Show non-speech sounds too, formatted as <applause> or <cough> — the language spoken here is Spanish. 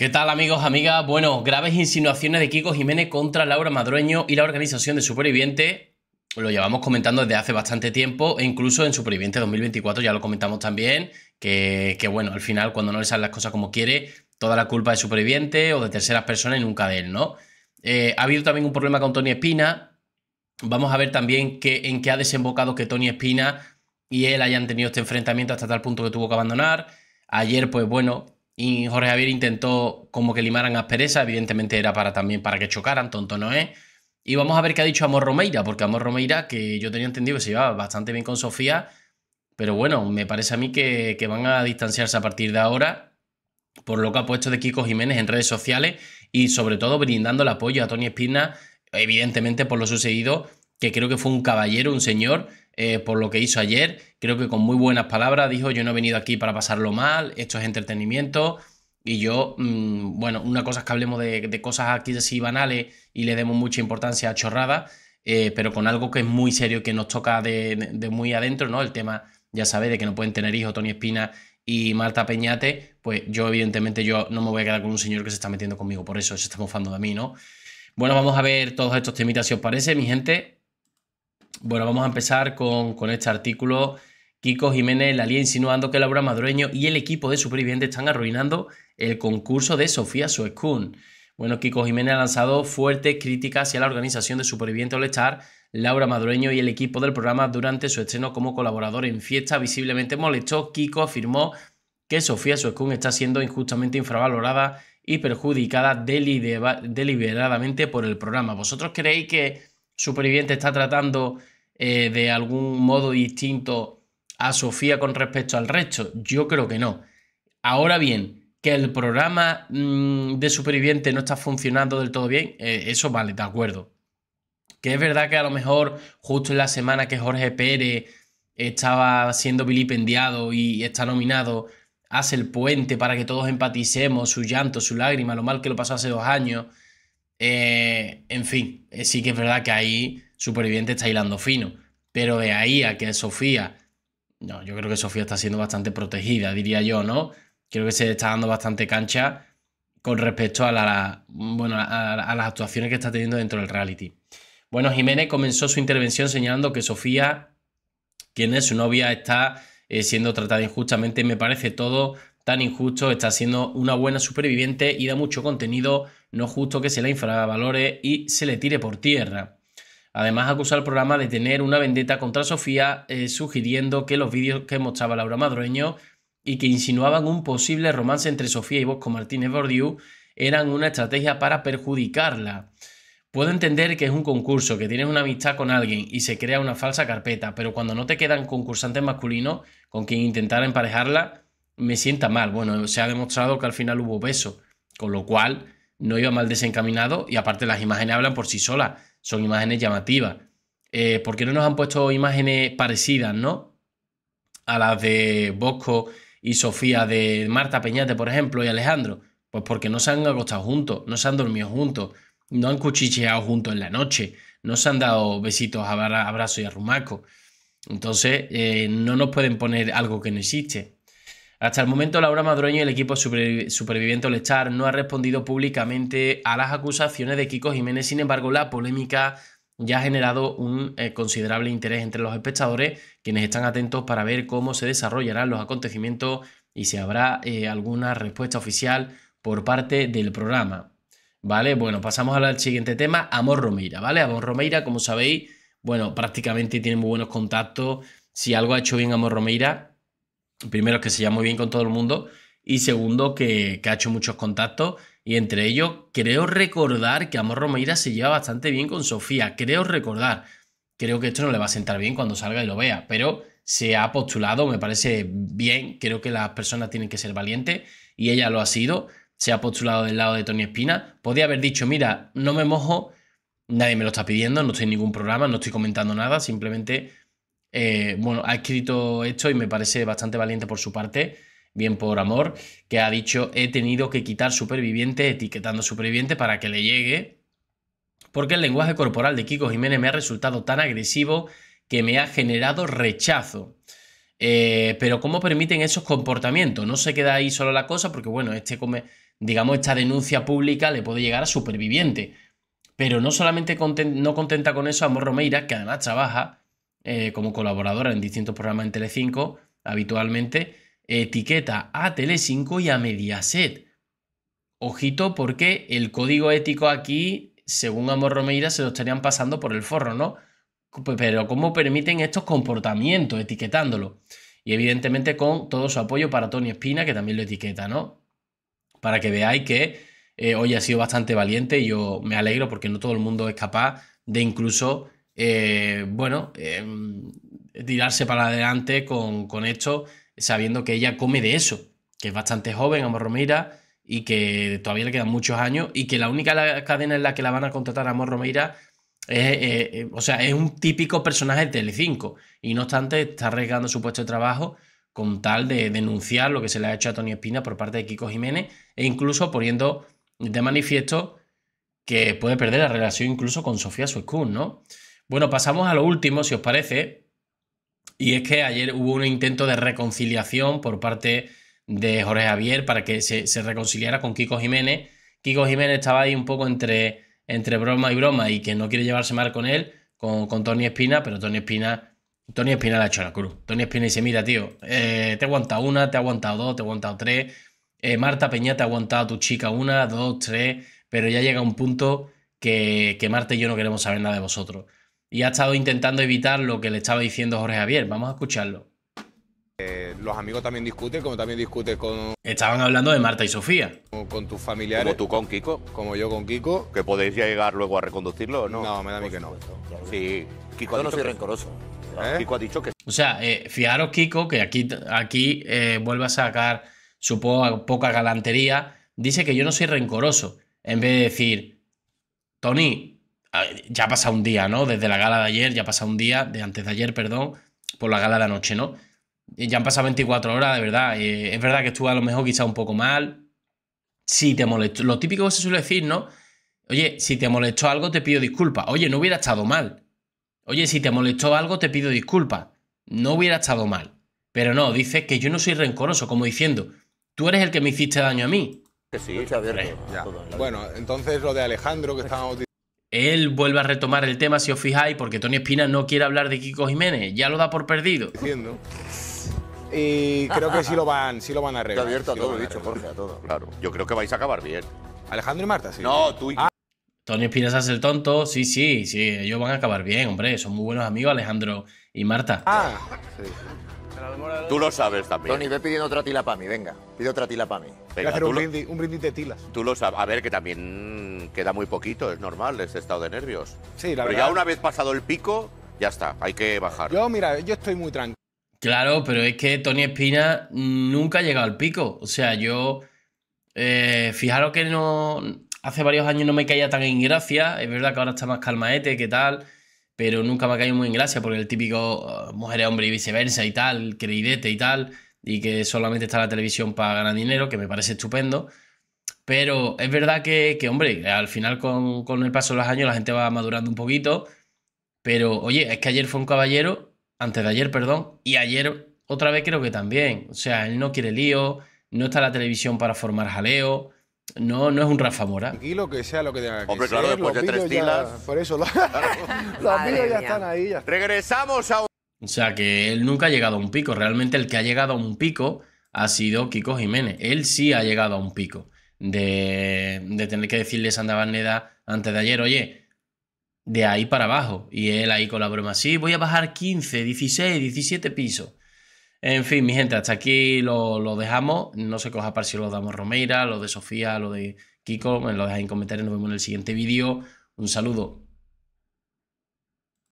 ¿Qué tal amigos, amigas? Bueno, graves insinuaciones de Kiko Jiménez contra Laura Madrueño y la organización de Superviviente. Lo llevamos comentando desde hace bastante tiempo e incluso en Superviviente 2024 ya lo comentamos también, que, bueno, al final cuando no le salen las cosas como quiere, toda la culpa de Superviviente o de terceras personas y nunca de él, ¿no? Eh, ha habido también un problema con Tony Espina. Vamos a ver también qué, en qué ha desembocado que Tony Espina y él hayan tenido este enfrentamiento hasta tal punto que tuvo que abandonar. Ayer, pues bueno, y Jorge Javier intentó como que limaran aspereza, evidentemente era para también para que chocaran, tonto no es. Y vamos a ver qué ha dicho Amor Romeira, porque Amor Romeira, que yo tenía entendido que se llevaba bastante bien con Sofía, pero bueno, me parece a mí que, que van a distanciarse a partir de ahora por lo que ha puesto de Kiko Jiménez en redes sociales y sobre todo brindando el apoyo a Tony Espina, evidentemente por lo sucedido que creo que fue un caballero, un señor, eh, por lo que hizo ayer. Creo que con muy buenas palabras dijo, yo no he venido aquí para pasarlo mal, esto es entretenimiento. Y yo, mm, bueno, una cosa es que hablemos de, cosas aquí así banales y le demos mucha importancia a chorrada, eh, pero con algo que es muy serio, que nos toca de, muy adentro, ¿no? El tema, ya sabéis, de que no pueden tener hijos Tony Espina y Marta Peñate, pues yo evidentemente yo no me voy a quedar con un señor que se está metiendo conmigo, por eso se está mofando de mí, ¿no? Bueno, vamos a ver todos estos temitas si os parece, mi gente. Bueno, vamos a empezar con, este artículo. Kiko Jiménez la Lía, insinuando que Laura obra y el equipo de supervivientes están arruinando el concurso de Sofía Suescun. Bueno, Kiko Jiménez ha lanzado fuertes críticas hacia la organización de Supervivientes Olestar. Laura Madrueño y el equipo del programa durante su estreno como colaborador en fiesta. Visiblemente molestó. Kiko afirmó que Sofía Suescun está siendo injustamente infravalorada y perjudicada deliberadamente por el programa. ¿Vosotros creéis que Superviviente está tratando eh, de algún modo distinto a Sofía con respecto al resto? Yo creo que no. Ahora bien, que el programa mm, de superviviente no está funcionando del todo bien, eh, eso vale, de acuerdo. Que es verdad que a lo mejor justo en la semana que Jorge Pérez estaba siendo vilipendiado y está nominado, hace el puente para que todos empaticemos su llanto, su lágrima, lo mal que lo pasó hace dos años. Eh, en fin, eh, sí que es verdad que ahí Superviviente está hilando fino, pero de ahí a que Sofía, no, yo creo que Sofía está siendo bastante protegida, diría yo, ¿no? Creo que se está dando bastante cancha con respecto a, la, bueno, a, las actuaciones que está teniendo dentro del reality. Bueno, Jiménez comenzó su intervención señalando que Sofía, quien es su novia, está eh, siendo tratada injustamente. Me parece todo tan injusto, está siendo una buena superviviente y da mucho contenido, no justo que se la infravalore y se le tire por tierra. Además, acusa al programa de tener una vendetta contra Sofía, eh, sugiriendo que los vídeos que mostraba Laura Madroño y que insinuaban un posible romance entre Sofía y Bosco Martínez Bordiú eran una estrategia para perjudicarla. Puedo entender que es un concurso, que tienes una amistad con alguien y se crea una falsa carpeta, pero cuando no te quedan concursantes masculinos con quien intentar emparejarla, me sienta mal. Bueno, se ha demostrado que al final hubo beso con lo cual no iba mal desencaminado y aparte las imágenes hablan por sí solas, son imágenes llamativas. Eh, ¿Por qué no nos han puesto imágenes parecidas, no? A las de Bosco y Sofía, de Marta Peñate, por ejemplo, y Alejandro. Pues porque no se han acostado juntos, no se han dormido juntos, no han cuchicheado juntos en la noche, no se han dado besitos, abrazos y arrumacos. Entonces, eh, no nos pueden poner algo que no existe. Hasta el momento, Laura Madroño y el equipo superviviente Star no ha respondido públicamente a las acusaciones de Kiko Jiménez. Sin embargo, la polémica ya ha generado un eh, considerable interés entre los espectadores, quienes están atentos para ver cómo se desarrollarán los acontecimientos y si habrá eh, alguna respuesta oficial por parte del programa. Vale, bueno, pasamos al siguiente tema, Amor Romeira, ¿vale? Amor Romeira, como sabéis, bueno, prácticamente tiene muy buenos contactos. Si algo ha hecho bien Amor Romeira primero, que se lleva muy bien con todo el mundo y segundo, que, ha hecho muchos contactos y entre ellos creo recordar que Amor Romeira se lleva bastante bien con Sofía, creo recordar. Creo que esto no le va a sentar bien cuando salga y lo vea, pero se ha postulado, me parece bien, creo que las personas tienen que ser valientes y ella lo ha sido, se ha postulado del lado de Tony Espina, podía haber dicho, mira, no me mojo, nadie me lo está pidiendo, no estoy en ningún programa, no estoy comentando nada, simplemente eh, bueno, ha escrito esto y me parece bastante valiente por su parte, bien por amor, que ha dicho he tenido que quitar superviviente etiquetando superviviente para que le llegue, porque el lenguaje corporal de Kiko Jiménez me ha resultado tan agresivo que me ha generado rechazo. Eh, pero ¿cómo permiten esos comportamientos? No se queda ahí solo la cosa porque, bueno, este come, digamos, esta denuncia pública le puede llegar a superviviente. Pero no solamente no contenta con eso Amor Romeira, que además trabaja, eh, como colaboradora en distintos programas en Telecinco habitualmente, etiqueta a Tele5 y a Mediaset. Ojito porque el código ético aquí, según Amor Romeira, se lo estarían pasando por el forro, ¿no? Pero ¿cómo permiten estos comportamientos etiquetándolo? Y evidentemente con todo su apoyo para Tony Espina, que también lo etiqueta, ¿no? Para que veáis que eh, hoy ha sido bastante valiente y yo me alegro porque no todo el mundo es capaz de incluso eh, bueno, em, tirarse para adelante con, esto, sabiendo que ella come de eso, que es bastante joven, Amor Romeira, y que todavía le quedan muchos años, y que la única cadena en la que la van a contratar Amor Romeira es, eh, eh, o sea, es un típico personaje de Telecinco, y no obstante está arriesgando su puesto de trabajo con tal de denunciar lo que se le ha hecho a Tony Espina por parte de Kiko Jiménez, e incluso poniendo de manifiesto que puede perder la relación incluso con Sofía Suescún, ¿no? Bueno, pasamos a lo último, si os parece. Y es que ayer hubo un intento de reconciliación por parte de Jorge Javier para que se, reconciliara con Kiko Jiménez. Kiko Jiménez estaba ahí un poco entre, entre broma y broma y que no quiere llevarse mal con él, con, con Tony Espina, pero Tony Espina, Tony Espina le ha hecho la cruz. Tony Espina dice, mira, tío, eh, te he aguantado una, te ha aguantado dos, te he aguantado tres. Eh, Marta Peña te ha aguantado a tu chica una, dos, tres, pero ya llega un punto que, que Marta y yo no queremos saber nada de vosotros y ha estado intentando evitar lo que le estaba diciendo Jorge Javier. Vamos a escucharlo. Eh, los amigos también discuten, como también discutes con... Estaban hablando de Marta y Sofía. Con tus familiares. Como tú con Kiko. Como yo con Kiko. ¿Que podéis llegar luego a reconducirlo o no? No, me da a mí que no. Sí, Kiko yo no soy rencoroso. ¿Eh? Kiko ha dicho que... O sea, eh, fijaros Kiko, que aquí, aquí eh, vuelve a sacar su poca galantería. Dice que yo no soy rencoroso. En vez de decir, Tony, Ah, ya pasa un día, ¿no? Desde la gala de ayer, ya pasado un día, de antes de ayer, perdón, por la gala de anoche, ¿no? Eh, ya han pasado 24 horas, de verdad. Eh, es verdad que estuve a lo mejor quizá un poco mal. Si te molestó, lo típico que se suele decir, ¿no? Oye, si te molestó algo, te pido disculpas. Oye, no hubiera estado mal. Oye, si te molestó algo, te pido disculpas. No hubiera estado mal. Pero no, dice que yo no soy rencoroso, como diciendo, tú eres el que me hiciste daño a mí. Bueno, entonces lo de Alejandro que estábamos él vuelve a retomar el tema, si os fijáis, porque Tony Espina no quiere hablar de Kiko Jiménez, ya lo da por perdido. Entiendo. Y creo que sí lo van, sí lo van a arreglar. a todo, dicho, Jorge, a todo. Claro. Yo creo que vais a acabar bien. Alejandro y Marta, sí. No, tú y. Ah. Tony Espina se hace el tonto. Sí, sí, sí. Ellos van a acabar bien, hombre. Son muy buenos amigos, Alejandro y Marta. Ah, sí. Tú lo sabes también. Tony, ve pidiendo otra tila para mí, venga. Pide otra tila para mí. hacer un, brindis, un brindis de tilas. Tú lo sabes. A ver, que también queda muy poquito, es normal ese estado de nervios. Sí, la pero ya una vez pasado el pico, ya está, hay que bajar. Yo, mira, yo estoy muy tranquilo. Claro, pero es que Tony Espina nunca ha llegado al pico. O sea, yo. Eh, fijaros que no. Hace varios años no me caía tan en gracia. Es verdad que ahora está más calmaete, que tal? Pero nunca me ha caído muy en gracia porque el típico eh, mujer, es hombre y viceversa y tal, creidete y tal, y que solamente está la televisión para ganar dinero, que me parece estupendo. Pero es verdad que, hombre, al final con, el paso de los años la gente va madurando un poquito. Pero, oye, es que ayer fue un caballero, antes de ayer, perdón, y ayer otra vez creo que también. O sea, él no quiere lío, no está la televisión para formar jaleo. No, no es un Rafa Mora. lo que sea lo que tenga que Hombre, claro, después tres por eso, <laughs> los, ya están ahí. Ya. Regresamos a O sea, que él nunca ha llegado a un pico. Realmente el que ha llegado a un pico ha sido Kiko Jiménez. Él sí ha llegado a un pico de, tener que decirle a Sandra Barneda antes de ayer, oye, de ahí para abajo. Y él ahí con la broma, sí, voy a bajar 15, 16, 17 pisos. En fin, mi gente, hasta aquí lo, lo dejamos. No se coja para si lo damos Romeira, lo de Sofía, lo de Kiko. Me lo dejáis en comentarios. Nos vemos en el siguiente vídeo. Un saludo.